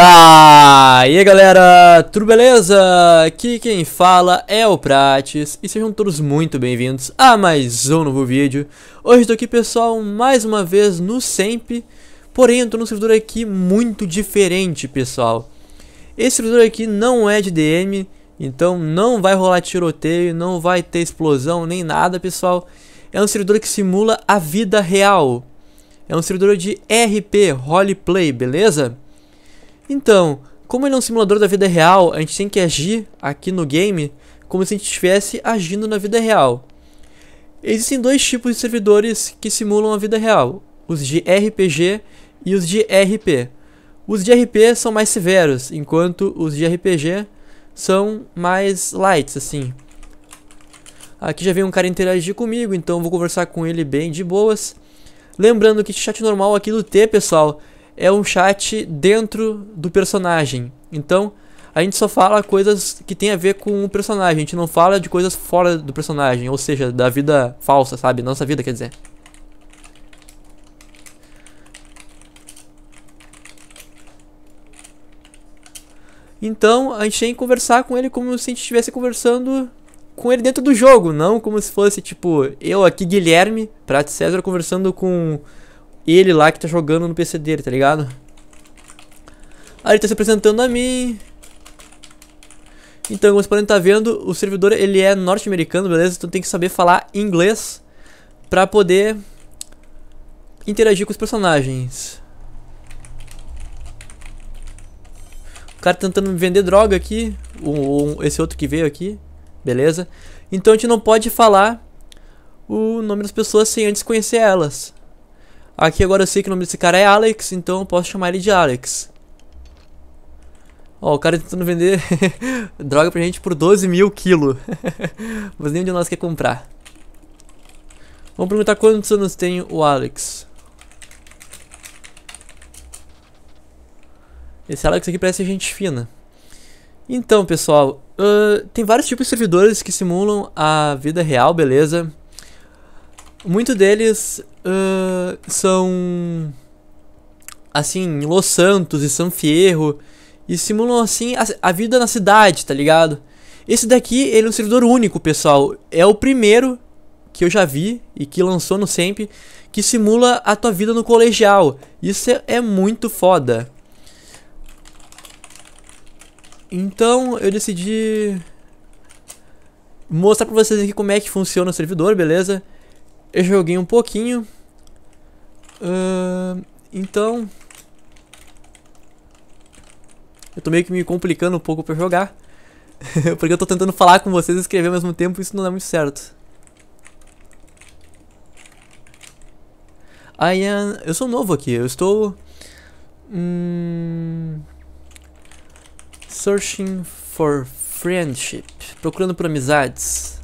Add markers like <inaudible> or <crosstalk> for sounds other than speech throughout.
E aí galera, tudo beleza? Aqui quem fala é o Prates e sejam todos muito bem-vindos a mais um novo vídeo. Hoje estou aqui pessoal, mais uma vez no SEMP, porém eu estou num servidor aqui muito diferente pessoal. Esse servidor aqui não é de DM, então não vai rolar tiroteio, não vai ter explosão nem nada pessoal. É um servidor que simula a vida real. É um servidor de RP, roleplay, beleza? Então, como ele é um simulador da vida real, a gente tem que agir aqui no game como se a gente estivesse agindo na vida real. Existem dois tipos de servidores que simulam a vida real: os de RPG e os de RP. Os de RP são mais severos, enquanto os de RPG são mais light, assim. Aqui já veio um cara interagir comigo, então vou conversar com ele bem de boas. Lembrando que chat normal aqui do T, pessoal, é um chat dentro do personagem. Então, a gente só fala coisas que tem a ver com o personagem. A gente não fala de coisas fora do personagem, ou seja, da vida falsa, sabe? Nossa vida, quer dizer. Então, a gente tem que conversar com ele como se a gente estivesse conversando com ele dentro do jogo, não como se fosse tipo eu aqui Guilherme, Prato César conversando com ele lá que tá jogando no PC dele, tá ligado? Aí ele tá se apresentando a mim. Então, como vocês podem estar tá vendo, o servidor ele é norte-americano, beleza? Então tem que saber falar inglês pra poder interagir com os personagens. O cara tá tentando me vender droga aqui, esse outro que veio aqui, beleza? Então a gente não pode falar o nome das pessoas sem antes conhecer elas. Aqui agora eu sei que o nome desse cara é Alex, então eu posso chamar ele de Alex. Ó, o cara tá tentando vender <laughs> droga pra gente por 12 mil quilo. <laughs> Mas nenhum de nós quer comprar. Vamos perguntar quantos anos tem o Alex. Esse Alex aqui parece gente fina. Então, pessoal, uh, tem vários tipos de servidores que simulam a vida real, beleza? Muito deles uh, são assim, Los Santos e San Fierro e simulam assim a, a, vida na cidade, tá ligado? Esse daqui, ele é um servidor único, pessoal. É o primeiro que eu já vi e que lançou no sempre que simula a tua vida no colegial. Isso é, é muito foda. Então, eu decidi mostrar pra vocês aqui como é que funciona o servidor, beleza? Eu joguei um pouquinho então. Eu tô meio que me complicando um pouco pra jogar. <laughs> Porque eu tô tentando falar com vocês e escrever ao mesmo tempo, isso não é muito certo. I am... Eu sou novo aqui, eu estou. Hum, searching for friendship. Procurando por amizades.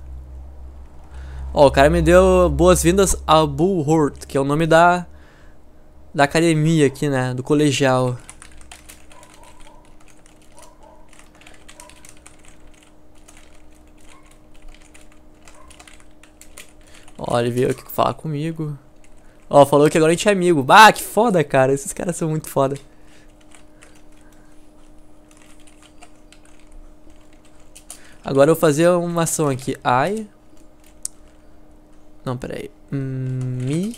Ó, oh, o cara me deu boas-vindas a Bullhort, que é o nome da da academia aqui, né? Do colegial. Ó, ele veio aqui falar comigo. Ó, falou que agora a gente é amigo. Bah, que foda, cara. Esses caras são muito foda. Agora eu vou fazer uma ação aqui. Ai. Não, peraí. Hum, me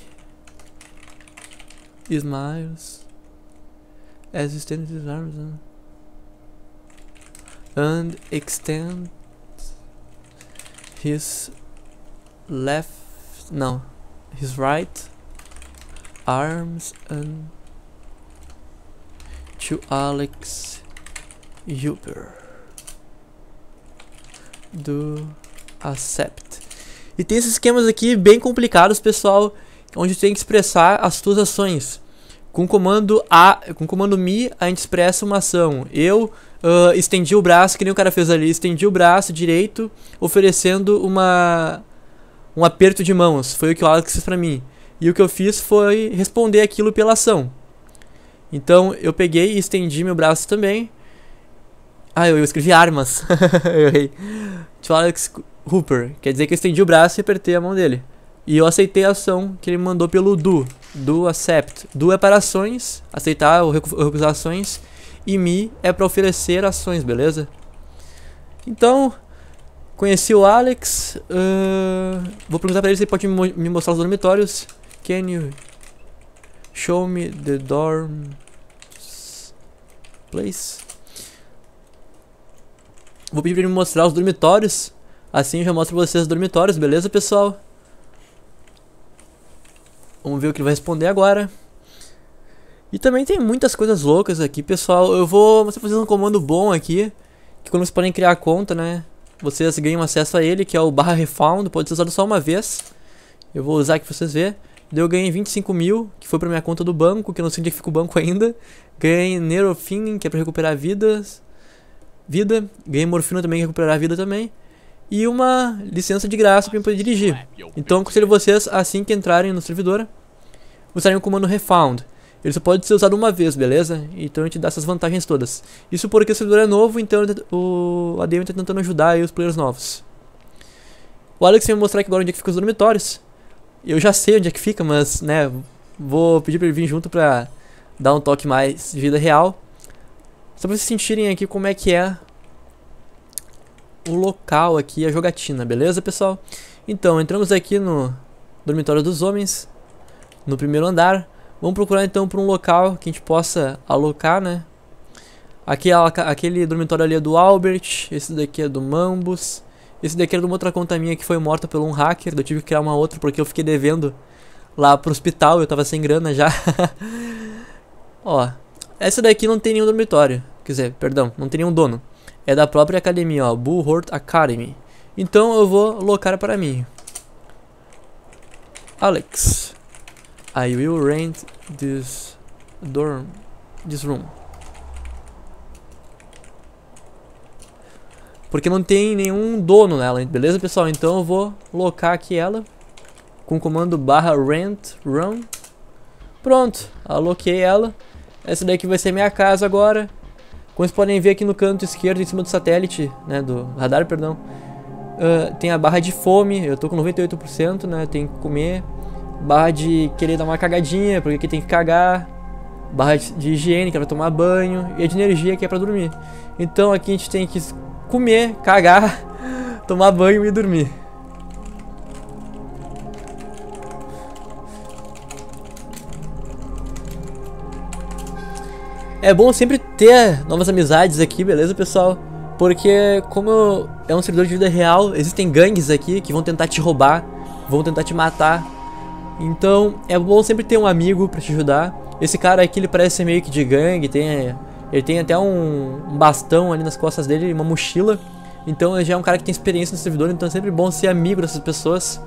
smiles as you stand his arms né? and extend his left no his right arms and to Alex Huber do Accept. E tem esses esquemas aqui bem complicados, pessoal onde tu tem que expressar as tuas ações. Com o comando A, com o comando Mi, a gente expressa uma ação. Eu uh, estendi o braço, que nem o cara fez ali, estendi o braço direito, oferecendo uma um aperto de mãos. Foi o que o Alex fez para mim. E o que eu fiz foi responder aquilo pela ação. Então eu peguei e estendi meu braço também. Ah, eu, eu escrevi armas. <laughs> eu errei. Alex Hooper. Quer dizer que eu estendi o braço e apertei a mão dele. E eu aceitei a ação que ele mandou pelo do. Do accept. Do é para ações, aceitar ou recusar ações. E me é para oferecer ações, beleza? Então, conheci o Alex. Uh, vou perguntar para ele se ele pode me mostrar os dormitórios. Can you show me the dorms place? Vou pedir para ele me mostrar os dormitórios. Assim eu já mostro pra vocês os dormitórios, beleza, pessoal? Vamos ver o que ele vai responder agora. E também tem muitas coisas loucas aqui, pessoal. Eu vou mostrar vocês um comando bom aqui. Que quando vocês podem criar a conta, né? Vocês ganham acesso a ele, que é o barra refound. Pode ser usado só uma vez. Eu vou usar aqui pra vocês verem. Daí eu ganhei 25 mil, que foi pra minha conta do banco, que eu não sei onde é fica o banco ainda. Ganhei Neurofin, que é pra recuperar vidas. Vida. Ganhei Morfina também, que é recuperar vida também. E uma licença de graça pra eu poder dirigir. Então aconselho vocês, assim que entrarem no servidor, usarem o comando refound. Ele só pode ser usado uma vez, beleza? Então a gente dá essas vantagens todas. Isso porque o servidor é novo, então tá, o ADM está tentando ajudar os players novos. O Alex vai me mostrar aqui agora onde é que ficam os dormitórios. Eu já sei onde é que fica, mas, né, vou pedir para ele vir junto para dar um toque mais de vida real. Só para vocês sentirem aqui como é que é o local aqui, a jogatina, beleza, pessoal? Então, entramos aqui no dormitório dos homens no primeiro andar. Vamos procurar então por um local que a gente possa alocar, né? Aqui, é aquele dormitório ali é do Albert, esse daqui é do Mambus. Esse daqui era de uma outra conta minha que foi morta por um hacker. Eu tive que criar uma outra porque eu fiquei devendo lá pro hospital. Eu tava sem grana já. <laughs> ó, essa daqui não tem nenhum dormitório. Quer dizer, perdão, não tem nenhum dono. É da própria academia, ó. Bullhort Academy. Então eu vou locar para mim. Alex. I will rent this dorm, this room. Porque não tem nenhum dono nela, beleza pessoal? Então eu vou locar aqui ela com o comando barra rent run. Pronto, aloquei ela. Essa daqui vai ser minha casa agora. Como vocês podem ver aqui no canto esquerdo, em cima do satélite, né, do radar, perdão, uh, tem a barra de fome, eu tô com 98%, né, tem que comer, barra de querer dar uma cagadinha, porque aqui tem que cagar, barra de higiene, que é pra tomar banho, e a é de energia, que é pra dormir. Então aqui a gente tem que comer, cagar, <laughs> tomar banho e dormir. É bom sempre ter novas amizades aqui, beleza, pessoal? Porque como é um servidor de vida real, existem gangues aqui que vão tentar te roubar, vão tentar te matar, então é bom sempre ter um amigo para te ajudar. Esse cara aqui ele parece ser meio que de gangue, tem, ele tem até um, um bastão ali nas costas dele, uma mochila. Então ele já é um cara que tem experiência no servidor, então é sempre bom ser amigo dessas pessoas.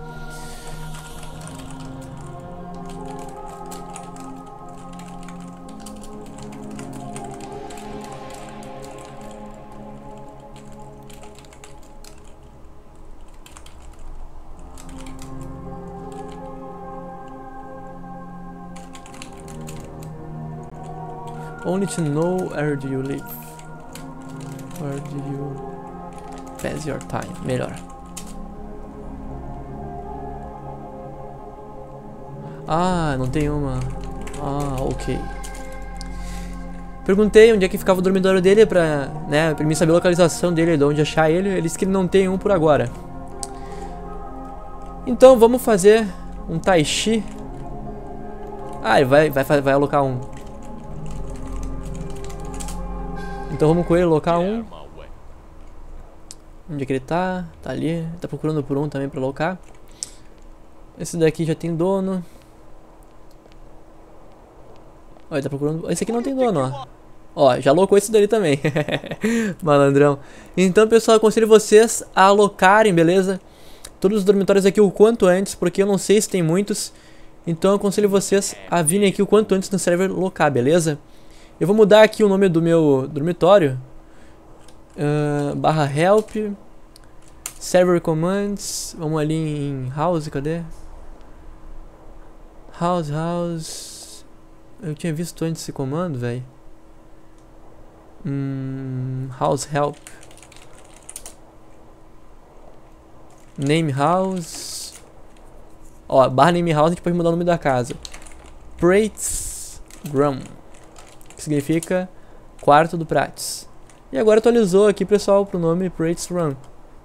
Only to know where do you live. Where do you pass your time. Melhor. Ah, não tem uma. Ah, ok. Perguntei onde é que ficava o dormitório dele pra, né, pra mim saber a localização dele, de onde achar ele. Ele disse que não tem um por agora. Então vamos fazer um tai chi. Ah, ele vai, vai, vai alocar um Então vamos com ele, locar um. Onde é que ele tá? Tá ali. Tá procurando por um também pra locar. Esse daqui já tem dono. Olha ele tá procurando... Esse aqui não tem dono, ó. Ó, já locou esse dali também. <laughs> Malandrão. Então, pessoal, aconselho vocês a alocarem, beleza? Todos os dormitórios aqui o quanto antes, porque eu não sei se tem muitos. Então, aconselho vocês a virem aqui o quanto antes no server locar, beleza? Eu vou mudar aqui o nome do meu dormitório. Uh, barra help. Server commands. Vamos ali em house, cadê? House, house. Eu tinha visto antes esse comando, velho. Hum, house help. Name house. Ó, barra name house a gente pode mudar o nome da casa. Prates Grum que significa quarto do Prates. E agora atualizou aqui, pessoal, para o nome Prates Run,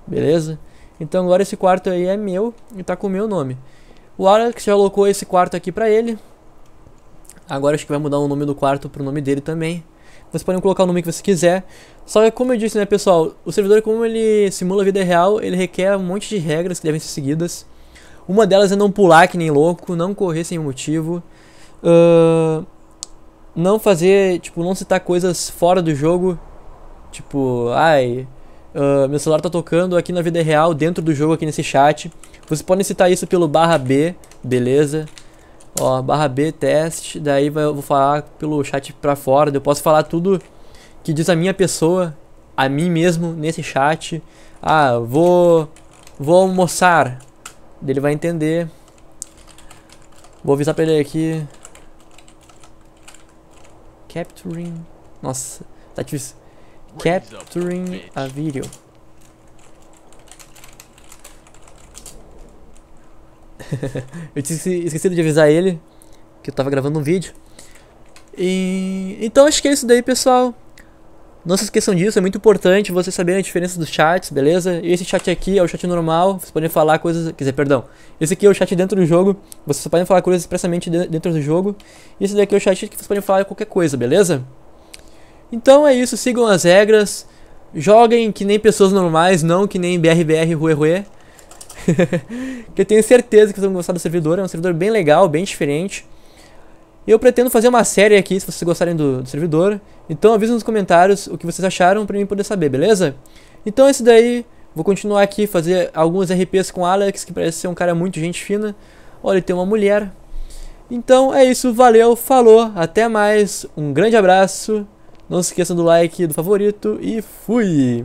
beleza? Então agora esse quarto aí é meu e está com o meu nome. O Alex já alocou esse quarto aqui para ele. Agora acho que vai mudar o nome do quarto para o nome dele também. Vocês podem colocar o nome que você quiser. Só que como eu disse, né, pessoal, o servidor como ele simula a vida real, ele requer um monte de regras que devem ser seguidas. Uma delas é não pular que nem louco, não correr sem motivo. Uh, não fazer, tipo, não citar coisas fora do jogo. Tipo, ai, uh, meu celular tá tocando aqui na vida real, dentro do jogo, aqui nesse chat. Vocês podem citar isso pelo barra B, beleza? Ó, barra B, teste, daí eu vou falar pelo chat pra fora, eu posso falar tudo que diz a minha pessoa, a mim mesmo, nesse chat. Ah, vou, vou almoçar. Ele vai entender. Vou avisar pra ele aqui. Capturing... Nossa, tá difícil. Capturing a video. <laughs> eu tinha esquecido de avisar ele que eu tava gravando um vídeo. E, então acho que é isso daí, pessoal. Não se esqueçam disso, é muito importante vocês saberem a diferença dos chats, beleza? esse chat aqui é o chat normal, vocês podem falar coisas. Quer dizer, perdão. Esse aqui é o chat dentro do jogo, vocês só podem falar coisas expressamente dentro do jogo. E esse daqui é o chat que vocês podem falar qualquer coisa, beleza? Então é isso, sigam as regras. Joguem que nem pessoas normais, não que nem BRBR Rue Rue. <laughs> que eu tenho certeza que vocês vão gostar do servidor, é um servidor bem legal, bem diferente. Eu pretendo fazer uma série aqui, se vocês gostarem do, do servidor. Então avisa nos comentários o que vocês acharam pra mim poder saber, beleza? Então é isso daí. Vou continuar aqui, fazer alguns RPs com Alex, que parece ser um cara muito gente fina. Olha, ele tem uma mulher. Então é isso, valeu, falou, até mais, um grande abraço. Não se esqueçam do like, do favorito e fui!